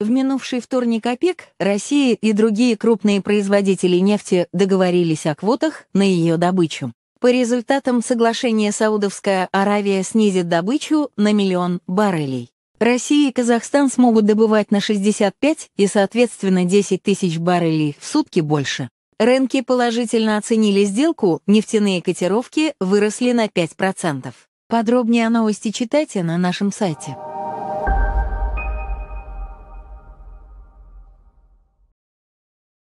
В минувший вторник ОПЕК Россия и другие крупные производители нефти договорились о квотах на ее добычу. По результатам соглашения Саудовская Аравия снизит добычу на миллион баррелей. Россия и Казахстан смогут добывать на 65 и, соответственно, 10 тысяч баррелей в сутки больше. Рынки положительно оценили сделку, нефтяные котировки выросли на 5%. Подробнее о новости читайте на нашем сайте.